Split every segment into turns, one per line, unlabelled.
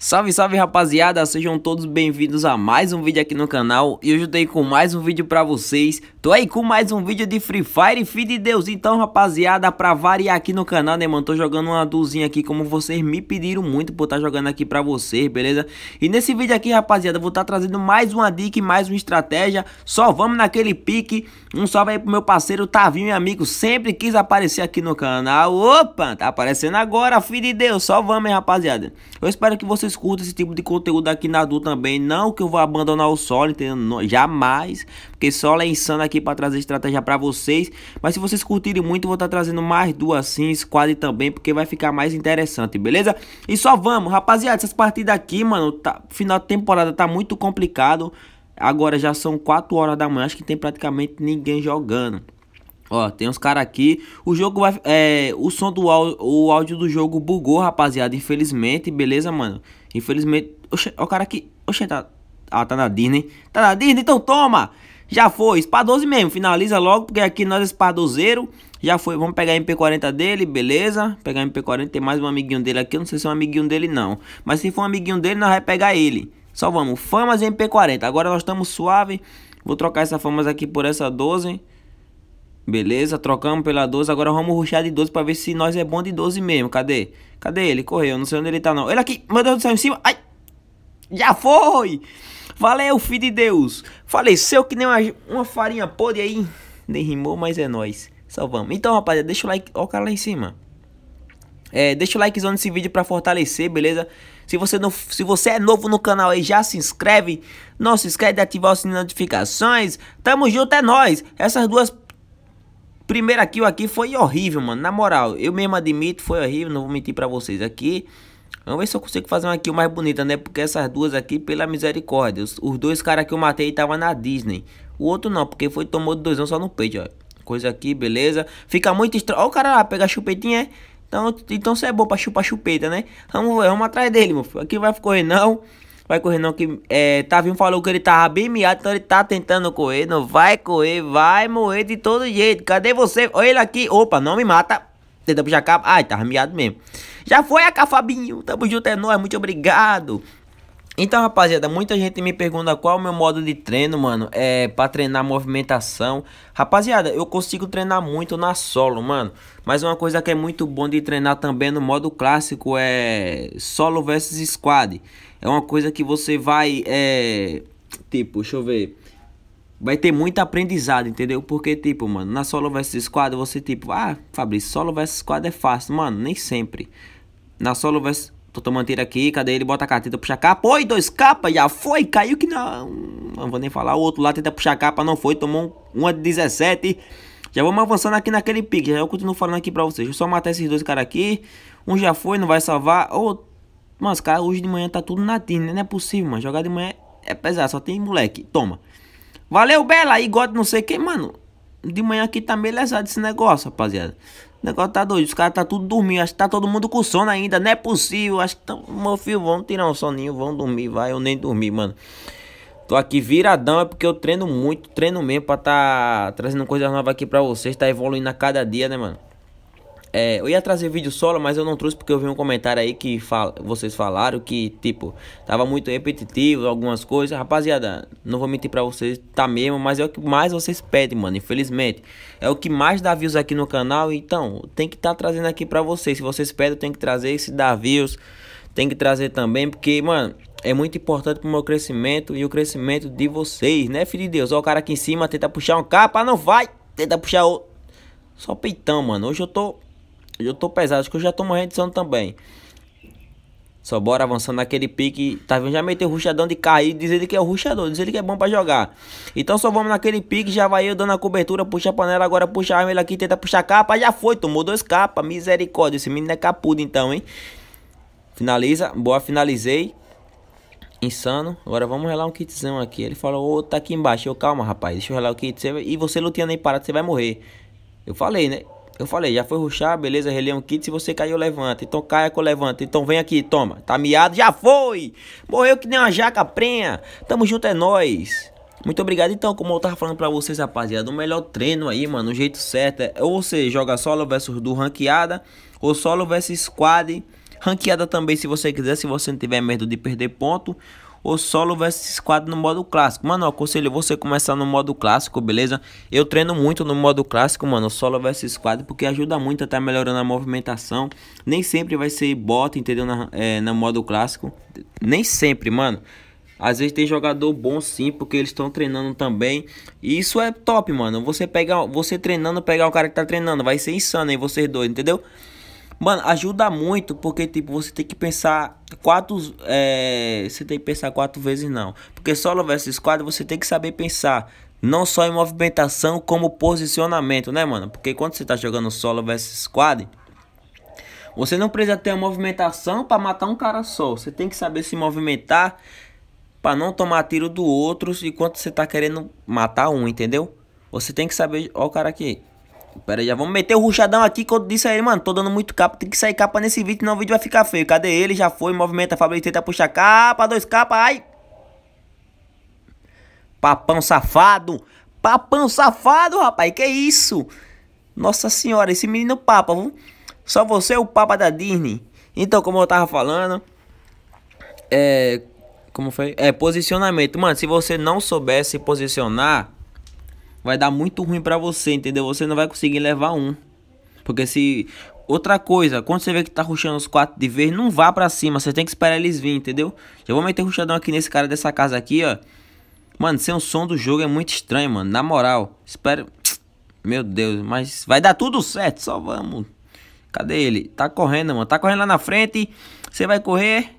Salve, salve rapaziada, sejam todos bem-vindos a mais um vídeo aqui no canal E hoje eu tô aí com mais um vídeo pra vocês Tô aí com mais um vídeo de Free Fire, filho de Deus Então rapaziada, pra variar aqui no canal, né mano Tô jogando uma duzinha aqui como vocês me pediram muito por estar tá jogando aqui pra vocês, beleza? E nesse vídeo aqui rapaziada, vou estar tá trazendo mais uma dica e mais uma estratégia Só vamos naquele pique Um salve aí pro meu parceiro Tavinho, meu amigo Sempre quis aparecer aqui no canal Opa, tá aparecendo agora, filho de Deus Só vamos, hein rapaziada Eu espero que vocês vocês curtam esse tipo de conteúdo aqui na Du também. Não que eu vou abandonar o solo, entendeu? jamais. Porque solo é insano aqui para trazer estratégia para vocês. Mas se vocês curtirem muito, eu vou estar tá trazendo mais duas sims squad também, porque vai ficar mais interessante, beleza? E só vamos, rapaziada, essas partidas aqui, mano, tá, final de temporada tá muito complicado. Agora já são 4 horas da manhã, acho que tem praticamente ninguém jogando. Ó, tem uns caras aqui. O jogo vai. É, o som do áudio, o áudio do jogo bugou, rapaziada. Infelizmente, beleza, mano? Infelizmente. Oxe, ó, o cara aqui. Oxe, tá. Ah, tá na Disney. Tá na Disney, então toma! Já foi, espadoso mesmo. Finaliza logo, porque aqui nós é espadozeiro. Já foi, vamos pegar a MP40 dele, beleza? Pegar a MP40, tem mais um amiguinho dele aqui. Eu não sei se é um amiguinho dele, não. Mas se for um amiguinho dele, nós vai pegar ele. Só vamos, famas MP40. Agora nós estamos suave. Vou trocar essa famas aqui por essa 12. Beleza, trocamos pela 12. Agora vamos ruxar de 12 pra ver se nós é bom de 12 mesmo. Cadê? Cadê ele? Correu, não sei onde ele tá não. Ele aqui, meu Deus do céu, em cima. Ai! Já foi! Valeu, filho de Deus! Faleceu que nem uma, uma farinha podre aí. Nem rimou, mas é nóis. Salvamos. Então, rapaziada, deixa o like. Ó o cara lá em cima. É, deixa o likezão nesse vídeo pra fortalecer, beleza? Se você, não, se você é novo no canal aí, já se inscreve. Não se esquece de ativar o sininho de notificações. Tamo junto, é nóis! Essas duas Primeira kill aqui foi horrível, mano. Na moral, eu mesmo admito, foi horrível, não vou mentir pra vocês aqui. Vamos ver se eu consigo fazer uma kill mais bonita, né? Porque essas duas aqui, pela misericórdia. Os, os dois caras que eu matei estavam na Disney. O outro não, porque foi tomou dois anos só no peito, ó. Coisa aqui, beleza. Fica muito estranho. Ó o cara lá, pega a chupetinha, é? Então, então você é bom pra chupar chupeta, né? Vamos, vamos atrás dele, mano. Aqui vai correr não. Vai correr não, que é, Tavinho falou que ele tava bem miado, então ele tá tentando correr. Não vai correr, vai morrer de todo jeito. Cadê você? Olha ele aqui. Opa, não me mata. Tenta puxar a capa. Ai, tava miado mesmo. Já foi a Cafabinho. Tamo junto, é nóis. Muito obrigado. Então, rapaziada, muita gente me pergunta qual é o meu modo de treino, mano, é para treinar movimentação. Rapaziada, eu consigo treinar muito na solo, mano, mas uma coisa que é muito bom de treinar também no modo clássico é solo versus squad. É uma coisa que você vai, é, tipo, deixa eu ver, vai ter muito aprendizado, entendeu? Porque, tipo, mano, na solo versus squad você, tipo, ah, Fabrício, solo versus squad é fácil. Mano, nem sempre. Na solo versus... Tô tomando tiro aqui, cadê ele? Bota a cá, tenta puxar a capa. Oi, dois capas, já foi, caiu que não. Não vou nem falar. O outro lá tenta puxar a capa, não foi, tomou uma de 17. Já vamos avançando aqui naquele pique. Já eu continuo falando aqui pra vocês. Deixa eu só matar esses dois caras aqui. Um já foi, não vai salvar. Outro. mas cara hoje de manhã tá tudo na né? Não é possível, mano. Jogar de manhã é pesado, só tem moleque. Toma. Valeu, Bela. Aí, God, não sei quem, mano. De manhã aqui tá meio lesado esse negócio, rapaziada. O negócio tá doido, os caras tá tudo dormindo, acho que tá todo mundo com sono ainda, não é possível, acho que tá... meu filho, vamos tirar um soninho, vamos dormir, vai, eu nem dormi, mano. Tô aqui viradão, é porque eu treino muito, treino mesmo pra tá trazendo coisas novas aqui pra vocês, tá evoluindo a cada dia, né, mano. É, eu ia trazer vídeo solo, mas eu não trouxe porque eu vi um comentário aí que fal vocês falaram que, tipo, tava muito repetitivo, algumas coisas. Rapaziada, não vou mentir pra vocês, tá mesmo, mas é o que mais vocês pedem, mano, infelizmente. É o que mais dá views aqui no canal, então tem que estar tá trazendo aqui pra vocês. Se vocês pedem, eu tenho que trazer. esse dá views, tem que trazer também, porque, mano, é muito importante pro meu crescimento e o crescimento de vocês, né, filho de Deus? Ó, o cara aqui em cima tenta puxar um capa, não vai, tenta puxar outro. Só peitão, mano. Hoje eu tô eu tô pesado, acho que eu já tô morrendo de sono também. Só bora avançando naquele pique. Tá vendo? Já meteu o ruxadão de cair. Diz ele que é o ruxador. Diz ele que é bom pra jogar. Então só vamos naquele pique. Já vai eu dando a cobertura. Puxa a panela. Agora puxa a arma. Ele aqui tenta puxar a capa. Já foi. Tomou dois capas. Misericórdia. Esse menino é capudo então, hein? Finaliza. Boa, finalizei. Insano. Agora vamos relar um kitzão aqui. Ele falou, ô, oh, tá aqui embaixo. Eu, calma, rapaz. Deixa eu relar o kit. E você lutando aí parado, você vai morrer. Eu falei, né? Eu falei, já foi ruxar, beleza, relei um kit, se você caiu, levanta. Então caia que eu levanto. Então vem aqui, toma. Tá miado, já foi! Morreu que nem uma jaca prenha. Tamo junto, é nós. Muito obrigado. Então, como eu tava falando pra vocês, rapaziada, o melhor treino aí, mano, o jeito certo é ou você joga solo versus do ranqueada, ou solo versus squad. Ranqueada também, se você quiser, se você não tiver medo de perder ponto ou solo versus squad no modo clássico. Mano, eu aconselho você começar no modo clássico, beleza? Eu treino muito no modo clássico, mano, solo versus squad, porque ajuda muito a estar tá melhorando a movimentação. Nem sempre vai ser bota, entendeu? Na, é, no modo clássico. Nem sempre, mano. Às vezes tem jogador bom sim, porque eles estão treinando também. E isso é top, mano. Você pegar, você treinando, pegar o cara que tá treinando, vai ser insano aí vocês dois, entendeu? Mano, ajuda muito porque, tipo, você tem que pensar quatro. É, você tem que pensar quatro vezes, não. Porque solo versus quadro você tem que saber pensar. Não só em movimentação, como posicionamento, né, mano? Porque quando você tá jogando solo versus squad, você não precisa ter uma movimentação para matar um cara só. Você tem que saber se movimentar para não tomar tiro do outro enquanto você tá querendo matar um, entendeu? Você tem que saber, o cara aqui, Pera aí, já vamos meter o ruchadão aqui que eu disse aí, mano. Tô dando muito capa, tem que sair capa nesse vídeo, senão o vídeo vai ficar feio. Cadê ele? Já foi, movimenta, Fabrício tenta puxar capa, dois capa, ai. Papão safado. Papão safado, rapaz, que isso? Nossa senhora, esse menino papa, viu? Só você é o papa da Disney. Então, como eu tava falando, é... Como foi? É, posicionamento. Mano, se você não soubesse posicionar vai dar muito ruim para você, entendeu? Você não vai conseguir levar um. Porque se outra coisa, quando você vê que tá ruxando os quatro de vez, não vá para cima, você tem que esperar eles virem, entendeu? eu vou meter ruxadão aqui nesse cara dessa casa aqui, ó. Mano, sem o som do jogo é muito estranho, mano. Na moral, espero. Meu Deus, mas vai dar tudo certo, só vamos. Cadê ele? Tá correndo, mano. Tá correndo lá na frente. Você vai correr.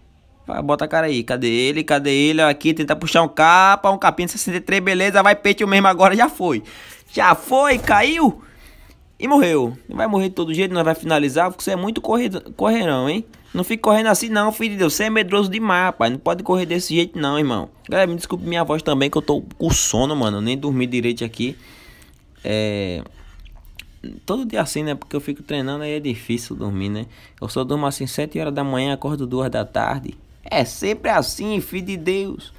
Bota a cara aí. Cadê ele? Cadê ele? Aqui, tenta puxar um capa. Um capim de 63, beleza. Vai peito mesmo agora. Já foi. Já foi, caiu. E morreu. Vai morrer de todo jeito. Nós vai finalizar. Porque você é muito corredor, correrão, hein? Não fique correndo assim não, filho de Deus. Você é medroso demais, rapaz. Não pode correr desse jeito não, irmão. Galera, me desculpe minha voz também, que eu tô com sono, mano. nem dormi direito aqui. É... Todo dia assim, né? Porque eu fico treinando aí é difícil dormir, né? Eu só durmo assim 7 horas da manhã, acordo 2 da tarde. É sempre assim, filho de Deus.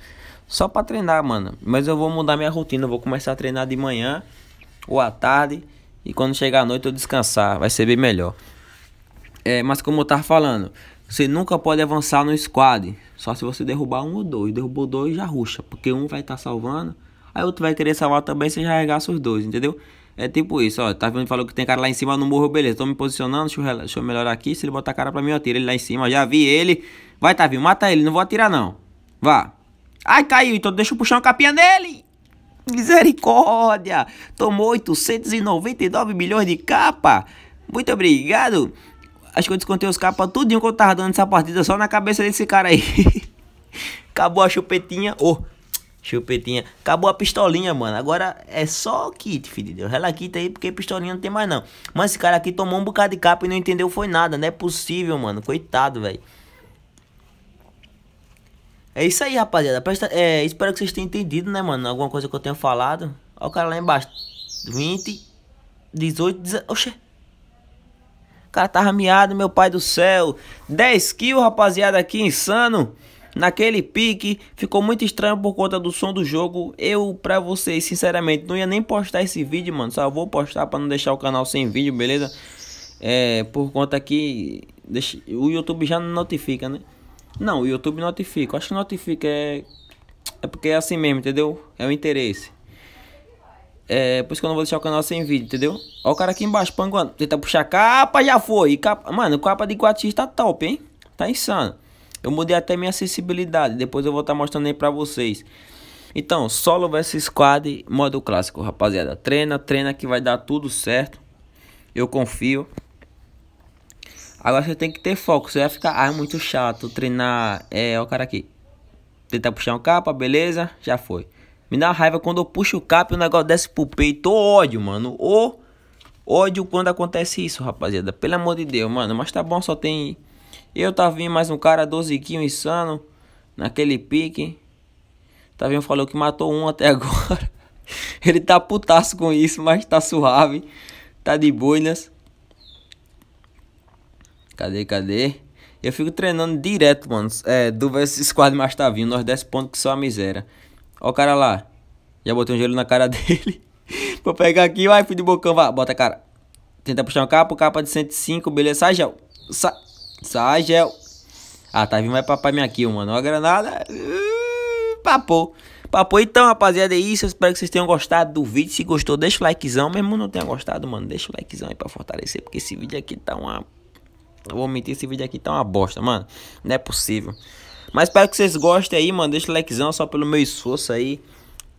Só pra treinar, mano. Mas eu vou mudar minha rotina. Eu vou começar a treinar de manhã ou à tarde. E quando chegar à noite eu descansar. Vai ser bem melhor. É, mas como eu tava falando, você nunca pode avançar no squad. Só se você derrubar um ou dois. Derrubou dois, já ruxa. Porque um vai estar tá salvando. Aí outro vai querer salvar também, você já arregaça os dois, entendeu? É tipo isso, ó. Tá vendo? Falou que tem cara lá em cima no morro, beleza. Tô me posicionando, deixa eu, deixa eu melhorar aqui. Se ele botar a cara pra mim, eu tiro ele lá em cima. Já vi ele. Vai, Tavinho, mata ele, não vou atirar não. Vá. Ai, caiu, então deixa eu puxar uma capinha nele. Misericórdia! Tomou 899 milhões de capa. Muito obrigado. Acho que eu descontei os capas tudinho que eu tava dando essa partida só na cabeça desse cara aí. Acabou a chupetinha. Ô, oh, chupetinha. Acabou a pistolinha, mano. Agora é só kit, filho de Deus. Ela aí porque pistolinha não tem mais não. Mas esse cara aqui tomou um bocado de capa e não entendeu foi nada. Não é possível, mano. Coitado, velho. É isso aí, rapaziada. Presta, é, espero que vocês tenham entendido, né, mano? Alguma coisa que eu tenho falado. Olha o cara lá embaixo. 20, 18, 19. Oxê. O cara tava tá miado, meu pai do céu. 10 kills, rapaziada, aqui insano. Naquele pique, ficou muito estranho por conta do som do jogo. Eu, pra vocês, sinceramente, não ia nem postar esse vídeo, mano. Só vou postar pra não deixar o canal sem vídeo, beleza? É, por conta que deixa, o YouTube já não notifica, né? Não, o YouTube notifica. Acho que notifica é. É porque é assim mesmo, entendeu? É o interesse. É por isso que eu não vou deixar o canal sem vídeo, entendeu? Ó o cara aqui embaixo, panguando. Tenta puxar capa, já foi. capa... Mano, capa de 4x tá top, hein? Tá insano. Eu mudei até minha acessibilidade. Depois eu vou estar tá mostrando aí pra vocês. Então, solo versus squad, modo clássico, rapaziada. Treina, treina que vai dar tudo certo. Eu confio. Agora você tem que ter foco. Você vai ficar, ah, é muito chato treinar. É, ó, o cara aqui. Tentar puxar um capa, beleza? Já foi. Me dá raiva quando eu puxo o capa e o negócio desce pro peito. Ódio, mano. Ô, ódio quando acontece isso, rapaziada. Pelo amor de Deus, mano. Mas tá bom, só tem. Eu tava tá vindo mais um cara 12 quilos insano. Naquele pique. Tava tá vindo falou que matou um até agora. Ele tá putaço com isso, mas tá suave. Tá de boinas. Cadê, cadê? Eu fico treinando direto, mano. É, do versus squad mais tá vindo. Nós 10 pontos que são a miséria. Ó o cara lá. Já botei um gelo na cara dele. Vou pegar aqui, vai, filho de bocão, vai. Bota, cara. Tenta puxar um capa, capa é de 105, beleza. Sai, gel. Sai, sai gel. Ah, tá vindo vai papar minha kill, mano. Uma granada. Uh, papou. Papou. Então, rapaziada, é isso. Eu espero que vocês tenham gostado do vídeo. Se gostou, deixa o likezão. Mesmo não tenha gostado, mano, deixa o likezão aí pra fortalecer. Porque esse vídeo aqui tá uma eu vou omitir, esse vídeo aqui tá uma bosta, mano. Não é possível. Mas espero que vocês gostem aí, mano. Deixa o likezão só pelo meu esforço aí.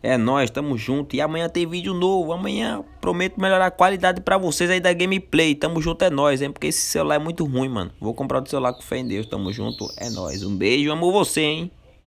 É nóis, tamo junto. E amanhã tem vídeo novo. Amanhã prometo melhorar a qualidade pra vocês aí da gameplay. Tamo junto, é nóis, hein? Porque esse celular é muito ruim, mano. Vou comprar outro celular com fé em Deus. Tamo junto, é nóis. Um beijo, amo você, hein?